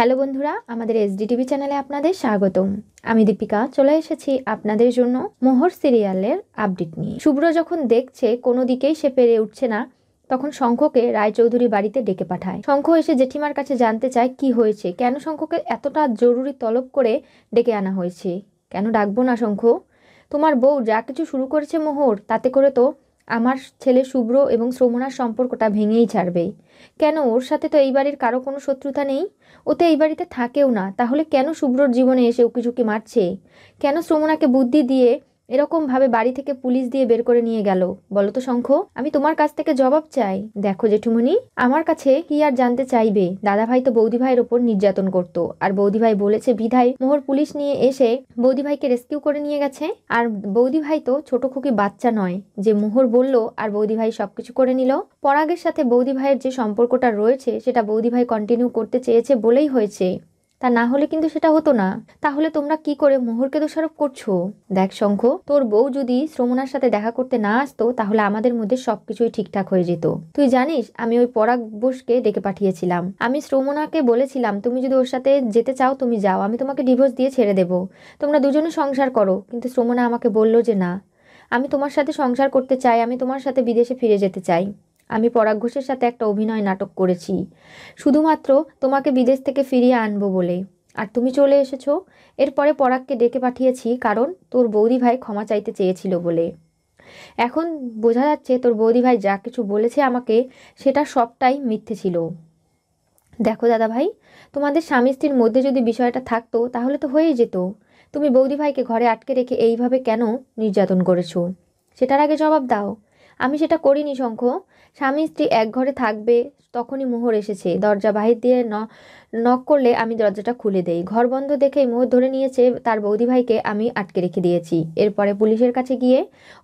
Hello বন্ধুরা আমাদের SD TV চ্যানেলে আপনাদের স্বাগতম আমি দীপিকা চলে এসেছি আপনাদের জন্য মোহর সিরিয়ালের আপডেট নিয়ে শুভ্র যখন দেখছে কোনো দিকেই সে পেরে উঠছে না তখন শঙ্খকে রায়চৌধুরী বাড়িতে ডেকে পাঠায় শঙ্খ এসে জেঠিমার কাছে জানতে চায় কি হয়েছে কেন শঙ্খকে এতটা জরুরি তলব করে ডেকে আনা হয়েছে কেন ডাকবো না শঙ্খ তোমার বউ যা কিছু শুরু করেছে মোহর তাতে করে তো আমার ছেলে শুভ্র এবং শ্রমণার সম্পর্কটা ভেঙেই ছাড়বে কেন ওর সাথে তো এই বাড়ির কারো কোনো শত্রুতা নেই ও তো এই বাড়িতে থাকেও না তাহলে কেন শুভ্রর জীবনে এসে উকিঝুঁকি মারছে কেন শ্রমণাকে বুদ্ধি দিয়ে এরকমভাবে বাড়ি থেকে পুলিশ দিয়ে বের করে নিয়ে গেল বলো তো শঙ্খ আমি তোমার কাছ থেকে জবাব চাই দেখো জেঠুমনি আমার কাছে কি আর জানতে চাইবে দাদাভাই তো বৌদিভাইয়ের ওপর নির্যাতন করত আর বৌদিভাই বলেছে বিধায় মোহর পুলিশ নিয়ে এসে বৌদিভাইকে রেস্কিউ করে নিয়ে গেছে আর বৌদিভাই তো ছোট খুকি বাচ্চা নয় যে মোহর বলল আর বৌদিভাই সবকিছু করে নিল পরাগের সাথে বৌদিভাইয়ের যে সম্পর্কটা রয়েছে সেটা বৌদিভাই কন্টিনিউ করতে চেয়েছে বলেই হয়েছে তা না হলে কিন্তু সেটা হতো না তাহলে তোমরা কি করে মোহরকে দোষারোপ করছো দেখ শঙ্খ তোর বউ যদি শ্রমণার সাথে দেখা করতে না আসতো তাহলে আমাদের মধ্যে সবকিছুই ঠিকঠাক হয়ে যেত তুই জানিস আমি ওই পরাগ বোসকে ডেকে পাঠিয়েছিলাম আমি শ্রমণাকে বলেছিলাম তুমি যদি ওর সাথে যেতে চাও তুমি যাও আমি তোমাকে ডিভোর্স দিয়ে ছেড়ে দেবো তোমরা দুজনে সংসার করো কিন্তু শ্রমণা আমাকে বলল যে না আমি তোমার সাথে সংসার করতে চাই আমি তোমার সাথে বিদেশে ফিরে যেতে চাই আমি পরাগ ঘোষের সাথে একটা অভিনয় নাটক করেছি শুধুমাত্র তোমাকে বিদেশ থেকে ফিরিয়ে আনবো বলে আর তুমি চলে এসেছো এরপরে পরাগকে ডেকে পাঠিয়েছি কারণ তোর বৌদি ভাই ক্ষমা চাইতে চেয়েছিল বলে এখন বোঝা যাচ্ছে তোর বৌদি ভাই যা কিছু বলেছে আমাকে সেটা সবটাই মিথ্যে ছিল দেখো দাদা ভাই তোমাদের স্বামী স্ত্রীর মধ্যে যদি বিষয়টা থাকতো তাহলে তো হয়েই যেত তুমি বৌদি ভাইকে ঘরে আটকে রেখে এইভাবে কেন নির্যাতন করেছো সেটার আগে জবাব দাও আমি সেটা করিনি শঙ্খ স্বামী স্ত্রী এক ঘরে থাকবে তখনই মোহর এসেছে দরজা বাহির দিয়ে নক করলে আমি দরজাটা খুলে দেই ঘর বন্ধ দেখেই মোহর ধরে নিয়েছে তার বৌদিভাইকে আমি আটকে রেখে দিয়েছি এরপরে পুলিশের কাছে গিয়ে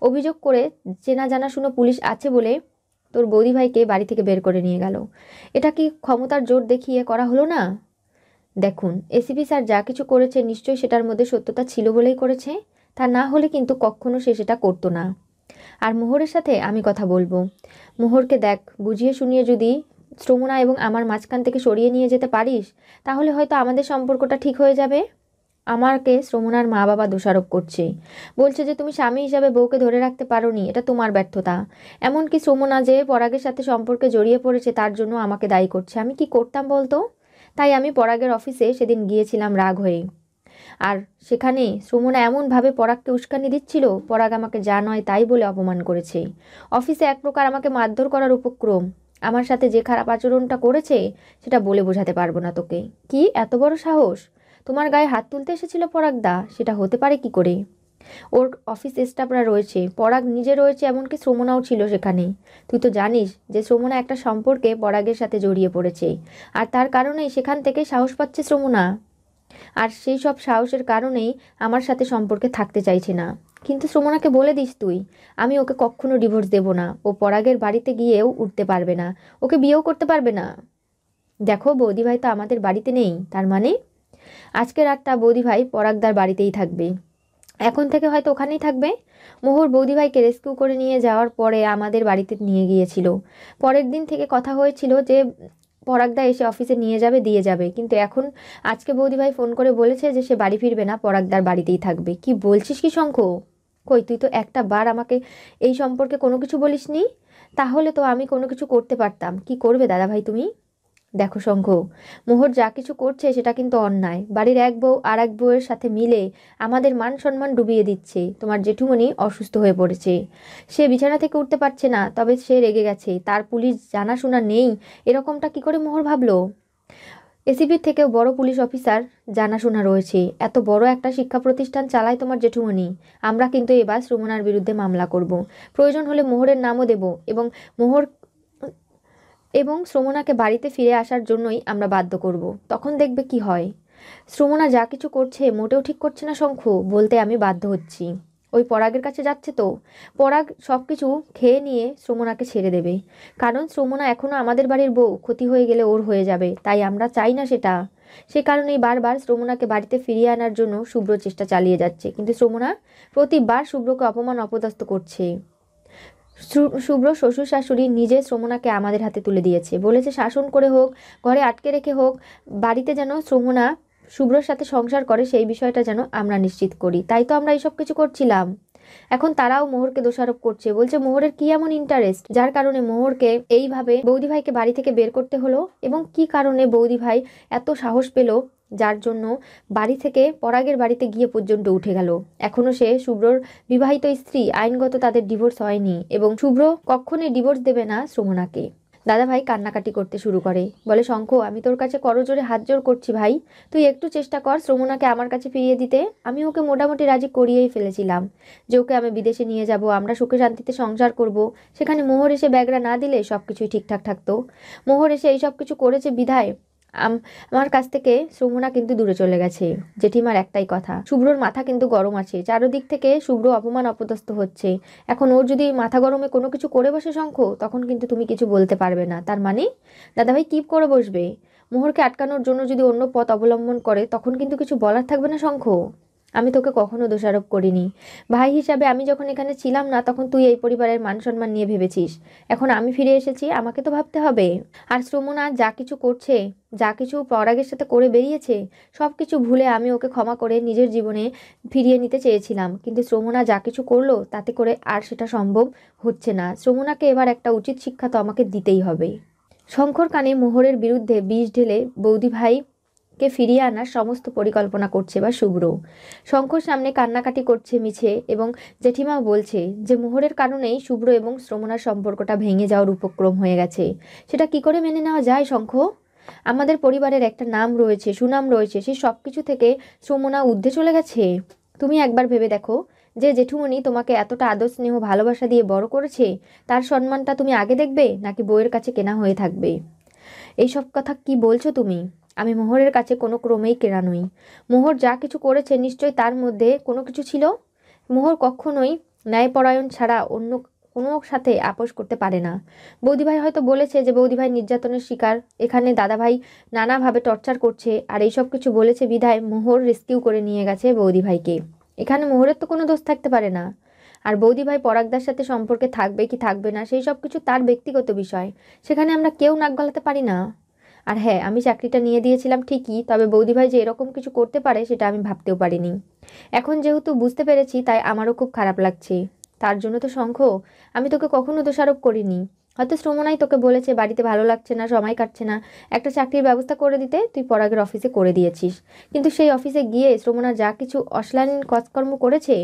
অভিযোগ করে চেনা জানা শুনো পুলিশ আছে বলে তোর বৌদিভাইকে বাড়ি থেকে বের করে নিয়ে গেল এটা কি ক্ষমতার জোর দেখিয়ে করা হলো না দেখুন এসিপি স্যার যা কিছু করেছে নিশ্চয়ই সেটার মধ্যে সত্যতা ছিল বলেই করেছে তা না হলে কিন্তু কখনো সে সেটা করতো না আর মোহরের সাথে আমি কথা বলবো মোহরকে দেখ বুঝিয়ে শুনিয়ে যদি শ্রমণা এবং আমার মাঝখান থেকে সরিয়ে নিয়ে যেতে পারিস তাহলে হয়তো আমাদের সম্পর্কটা ঠিক হয়ে যাবে আমাকে শ্রমণার মা বাবা দোষারোপ করছে বলছে যে তুমি স্বামী হিসাবে বউকে ধরে রাখতে পারোনি এটা তোমার ব্যর্থতা এমনকি শ্রমণা যে পরাগের সাথে সম্পর্কে জড়িয়ে পড়েছে তার জন্য আমাকে দায়ী করছে আমি কি করতাম বলতো তাই আমি পরাগের অফিসে সেদিন গিয়েছিলাম রাগ হয়ে আর সেখানে শ্রমণা এমনভাবে পরাগকে উস্কানি দিচ্ছিল পরাগ আমাকে যা নয় তাই বলে অপমান করেছে অফিসে এক প্রকার আমাকে মারধর করার উপক্রম আমার সাথে যে খারাপ আচরণটা করেছে সেটা বলে বোঝাতে পারবো না তোকে কি এত বড় সাহস তোমার গায়ে হাত তুলতে এসেছিল পরাগদা সেটা হতে পারে কি করে ওর অফিস স্টাফরা রয়েছে পরাগ নিজে রয়েছে এমনকি শ্রমণাও ছিল সেখানে তুই তো জানিস যে শ্রমণা একটা সম্পর্কে পরাগের সাথে জড়িয়ে পড়েছে আর তার কারণেই সেখান থেকে সাহস পাচ্ছে শ্রমণা আর সেই সব সাহসের কারণেই আমার সাথে সম্পর্কে থাকতে চাইছে না কিন্তু সুমনাকে বলে দিস তুই আমি ওকে কখনো ডিভোর্স দেব না ও পরাগের বাড়িতে গিয়েও উঠতে পারবে না ওকে বিয়েও করতে পারবে না দেখো বৌদিভাই তো আমাদের বাড়িতে নেই তার মানে আজকে রাতটা বৌদিভাই পরাগদার বাড়িতেই থাকবে এখন থেকে হয়তো ওখানেই থাকবে মোহর বৌদিভাইকে রেস্কিউ করে নিয়ে যাওয়ার পরে আমাদের বাড়িতে নিয়ে গিয়েছিল পরের দিন থেকে কথা হয়েছিল যে পরাগদা এসে অফিসে নিয়ে যাবে দিয়ে যাবে কিন্তু এখন আজকে বৌদিভাই ফোন করে বলেছে যে সে বাড়ি ফিরবে না পরাগদার বাড়িতেই থাকবে কি বলছিস কি শঙ্খ কই তুই তো একটা বার আমাকে এই সম্পর্কে কোনো কিছু বলিসনি তাহলে তো আমি কোনো কিছু করতে পারতাম কি করবে দাদাভাই তুমি দেখো শঙ্খ মোহর যা কিছু করছে সেটা কিন্তু অন্যায় বাড়ির এক বউ আর এক বউয়ের সাথে মিলে আমাদের মান সম্মান ডুবিয়ে দিচ্ছে তোমার জেঠুমণি অসুস্থ হয়ে পড়েছে সে বিছানা থেকে উঠতে পারছে না তবে সে রেগে গেছে তার পুলিশ জানাশোনা নেই এরকমটা কি করে মোহর ভাবলো এসিবির থেকেও বড় পুলিশ অফিসার জানাশোনা রয়েছে এত বড় একটা শিক্ষা প্রতিষ্ঠান চালায় তোমার জেঠুমনি আমরা কিন্তু এবার শ্রমণার বিরুদ্ধে মামলা করব। প্রয়োজন হলে মোহরের নামও দেব এবং মোহর এবং শ্রমণাকে বাড়িতে ফিরে আসার জন্যই আমরা বাধ্য করব তখন দেখবে কি হয় শ্রমণা যা কিছু করছে মোটেও ঠিক করছে না শঙ্খ বলতে আমি বাধ্য হচ্ছি ওই পরাগের কাছে যাচ্ছে তো পরাগ সব কিছু খেয়ে নিয়ে শ্রমণাকে ছেড়ে দেবে কারণ শ্রমণা এখনও আমাদের বাড়ির বউ ক্ষতি হয়ে গেলে ওর হয়ে যাবে তাই আমরা চাই না সেটা সে কারণেই বারবার শ্রমণাকে বাড়িতে ফিরিয়ে আনার জন্য শুভ্র চেষ্টা চালিয়ে যাচ্ছে কিন্তু শ্রমণা প্রতিবার শুভ্রকে অপমান অপদস্থ করছে শুভ্র শ্বশুর শাশুড়ি নিজে শ্রমণাকে আমাদের হাতে তুলে দিয়েছে বলেছে শাসন করে হোক ঘরে আটকে রেখে হোক বাড়িতে যেন শ্রমণা শুভ্রর সাথে সংসার করে সেই বিষয়টা যেন আমরা নিশ্চিত করি তাই তো আমরা এইসব কিছু করছিলাম এখন তারাও মোহরকে দোষারোপ করছে বলছে মোহরের কি এমন ইন্টারেস্ট যার কারণে মোহরকে এইভাবে বৌদি ভাইকে বাড়ি থেকে বের করতে হলো এবং কি কারণে বৌদি ভাই এত সাহস পেল যার জন্য বাড়ি থেকে পরাগের বাড়িতে গিয়ে পর্যন্ত উঠে গেল এখনও সে শুভ্রর বিবাহিত স্ত্রী আইনগত তাদের ডিভোর্স হয়নি এবং শুভ্র কখনই ডিভোর্স দেবে না দাদা দাদাভাই কান্নাকাটি করতে শুরু করে বলে শঙ্খ আমি তোর কাছে করজোরে হাত জোর করছি ভাই তুই একটু চেষ্টা কর শ্রমনাকে আমার কাছে ফিরিয়ে দিতে আমি ওকে মোটামুটি রাজি করিয়েই ফেলেছিলাম যে ওকে আমি বিদেশে নিয়ে যাব আমরা সুখে শান্তিতে সংসার করব সেখানে মোহর এসে ব্যাগরা না দিলে সব কিছুই ঠিকঠাক থাকতো মোহর এসে এই সব কিছু করেছে বিধায় আমার কাছ থেকে সুমনা কিন্তু দূরে চলে গেছে জেঠিমার একটাই কথা শুভ্রর মাথা কিন্তু গরম আছে চারোদিক থেকে শুভ্র অপমান অপদস্থ হচ্ছে এখন ওর যদি মাথা গরমে কোনো কিছু করে বসে শঙ্খ তখন কিন্তু তুমি কিছু বলতে পারবে না তার মানে দাদাভাই কী করে বসবে মোহরকে আটকানোর জন্য যদি অন্য পথ অবলম্বন করে তখন কিন্তু কিছু বলার থাকবে না শঙ্খ আমি তোকে কখনো দোষারোপ করিনি ভাই হিসাবে আমি যখন এখানে ছিলাম না তখন তুই এই পরিবারের মান সম্মান নিয়ে ভেবেছিস এখন আমি ফিরে এসেছি আমাকে তো ভাবতে হবে আর শ্রমনা যা কিছু করছে যা কিছু পরাগের সাথে করে বেরিয়েছে সব কিছু ভুলে আমি ওকে ক্ষমা করে নিজের জীবনে ফিরিয়ে নিতে চেয়েছিলাম কিন্তু শ্রমণা যা কিছু করলো তাতে করে আর সেটা সম্ভব হচ্ছে না শ্রমণাকে এবার একটা উচিত শিক্ষা তো আমাকে দিতেই হবে শঙ্কর কানে মোহরের বিরুদ্ধে বিষ ঢেলে বৌদি ভাই কে ফিরিয়ে আনার সমস্ত পরিকল্পনা করছে বা শুভ্র শঙ্কর সামনে কান্নাকাটি করছে মিছে এবং জেঠিমা বলছে যে মোহরের কারণেই শুভ্র এবং শ্রমণার সম্পর্কটা ভেঙে যাওয়ার উপক্রম হয়ে গেছে সেটা কি করে মেনে নেওয়া যায় শঙ্খ আমাদের পরিবারের একটা নাম রয়েছে সুনাম রয়েছে সে সব কিছু থেকে শ্রমণা উদ্ধে চলে গেছে তুমি একবার ভেবে দেখো যে জেঠুমণি তোমাকে এতটা আদর স্নেহ ভালোবাসা দিয়ে বড় করেছে তার সম্মানটা তুমি আগে দেখবে নাকি বইয়ের কাছে কেনা হয়ে থাকবে এইসব কথা কি বলছো তুমি আমি মোহরের কাছে কোনো ক্রমেই কেরা নই মোহর যা কিছু করেছে নিশ্চয়ই তার মধ্যে কোনো কিছু ছিল মোহর কখনোই ন্যায়পরায়ণ ছাড়া অন্য কোনো সাথে আপোষ করতে পারে না বৌদিভাই হয়তো বলেছে যে বৌদিভাই নির্যাতনের শিকার এখানে দাদাভাই নানাভাবে টর্চার করছে আর এইসব কিছু বলেছে বিধায় মোহর রেস্কিউ করে নিয়ে গেছে বৌদিভাইকে এখানে মোহরের তো কোনো দোষ থাকতে পারে না আর বৌদিভাই পরাগদার সাথে সম্পর্কে থাকবে কি থাকবে না সেই সব কিছু তার ব্যক্তিগত বিষয় সেখানে আমরা কেউ নাক গলাতে পারি না আর হ্যাঁ আমি চাকরিটা নিয়ে দিয়েছিলাম ঠিকই তবে বৌদিভাই যে এরকম কিছু করতে পারে সেটা আমি ভাবতেও পারিনি এখন যেহেতু বুঝতে পেরেছি তাই আমারও খুব খারাপ লাগছে তার জন্য তো শঙ্খ আমি তোকে কখনো দোষারোপ করিনি হয়তো শ্রমনাই তোকে বলেছে বাড়িতে ভালো লাগছে না সময় কাটছে না একটা চাকরির ব্যবস্থা করে দিতে তুই পরাগের অফিসে করে দিয়েছিস কিন্তু সেই অফিসে গিয়ে শ্রমনা যা কিছু অশ্লান কাজকর্ম করেছে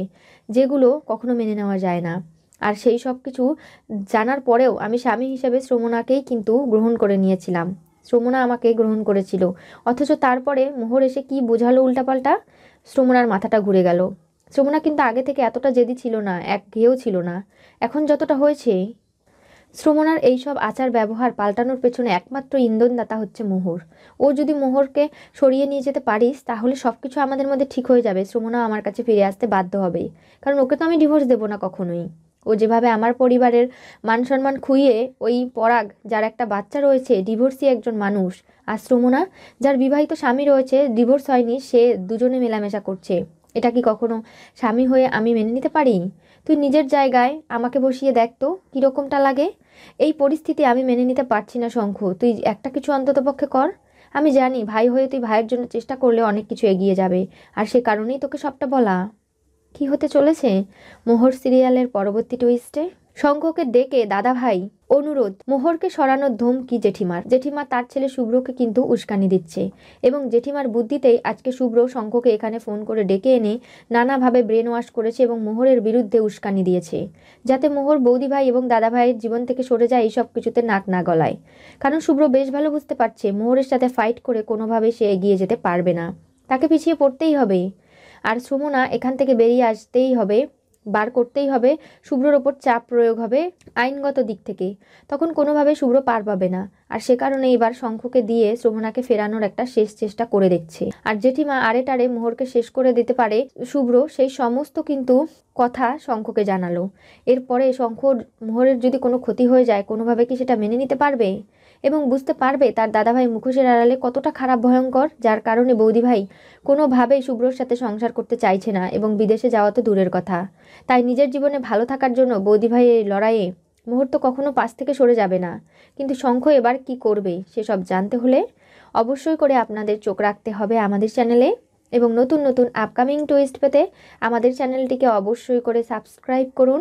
যেগুলো কখনো মেনে নেওয়া যায় না আর সেই সব কিছু জানার পরেও আমি স্বামী হিসেবে শ্রমণাকেই কিন্তু গ্রহণ করে নিয়েছিলাম শ্রমণা আমাকে গ্রহণ করেছিল অথচ তারপরে মোহর এসে কি বোঝালো উল্টাপাল্টা শ্রমণার মাথাটা ঘুরে গেল শ্রমণা কিন্তু আগে থেকে এতটা জেদি ছিল না এক ঘেয়েও ছিল না এখন যতটা হয়েছে শ্রমণার এইসব আচার ব্যবহার পাল্টানোর পেছনে একমাত্র ইন্ধনদাতা হচ্ছে মোহর ও যদি মোহরকে সরিয়ে নিয়ে যেতে পারিস তাহলে সব কিছু আমাদের মধ্যে ঠিক হয়ে যাবে শ্রমণা আমার কাছে ফিরে আসতে বাধ্য হবে কারণ ওকে তো আমি ডিভোর্স দেবো না কখনোই ও যেভাবে আমার পরিবারের মান সম্মান খুইয়ে ওই পরাগ যার একটা বাচ্চা রয়েছে ডিভোর্সি একজন মানুষ আর শ্রমনা যার বিবাহিত স্বামী রয়েছে ডিভোর্স হয়নি সে দুজনে মেলামেশা করছে এটা কি কখনো স্বামী হয়ে আমি মেনে নিতে পারি তুই নিজের জায়গায় আমাকে বসিয়ে দেখ তো কীরকমটা লাগে এই পরিস্থিতি আমি মেনে নিতে পারছি না শঙ্খ তুই একটা কিছু অন্ততপক্ষে কর আমি জানি ভাই হয়ে তুই ভাইয়ের জন্য চেষ্টা করলে অনেক কিছু এগিয়ে যাবে আর সে কারণেই তোকে সবটা বলা কি হতে চলেছে মোহর সিরিয়ালের পরবর্তী টুইস্টে শঙ্খকে ডেকে দাদা ভাই অনুরোধ মোহরকে সরানোর ধমকি জেঠিমার জেঠিমা তার ছেলে শুভ্রকে কিন্তু উস্কানি দিচ্ছে এবং জেঠিমার বুদ্ধিতেই আজকে শুভ্র শঙ্খকে এখানে ফোন করে ডেকে এনে নানাভাবে ব্রেন ওয়াশ করেছে এবং মোহরের বিরুদ্ধে উস্কানি দিয়েছে যাতে মোহর বৌদিভাই এবং দাদাভাইয়ের জীবন থেকে সরে যায় এইসব কিছুতে নাক না গলায় কারণ শুভ্র বেশ ভালো বুঝতে পারছে মোহরের সাথে ফাইট করে কোনোভাবে সে এগিয়ে যেতে পারবে না তাকে পিছিয়ে পড়তেই হবে আর সুমনা এখান থেকে বেরিয়ে আসতেই হবে বার করতেই হবে শুভ্রর ওপর চাপ প্রয়োগ হবে আইনগত দিক থেকে তখন কোনোভাবে শুভ্র পার পাবে না আর সে কারণে এবার শঙ্খকে দিয়ে শ্রমণাকে ফেরানোর একটা শেষ চেষ্টা করে দেখছে আর জেঠিমা আরে টারে মোহরকে শেষ করে দিতে পারে শুভ্র সেই সমস্ত কিন্তু কথা শঙ্খকে জানালো এরপরে শঙ্খ মোহরের যদি কোনো ক্ষতি হয়ে যায় কোনোভাবে কি সেটা মেনে নিতে পারবে এবং বুঝতে পারবে তার দাদাভাই মুখোশের আড়ালে কতটা খারাপ ভয়ঙ্কর যার কারণে বৌদিভাই কোনোভাবেই শুভ্রর সাথে সংসার করতে চাইছে না এবং বিদেশে যাওয়া তো দূরের কথা তাই নিজের জীবনে ভালো থাকার জন্য বৌদিভাই এই লড়াইয়ে মুহূর্ত কখনো পাশ থেকে সরে যাবে না কিন্তু শঙ্খ এবার কি করবে সেসব জানতে হলে অবশ্যই করে আপনাদের চোখ রাখতে হবে আমাদের চ্যানেলে এবং নতুন নতুন আপকামিং টুইস্ট পেতে আমাদের চ্যানেলটিকে অবশ্যই করে সাবস্ক্রাইব করুন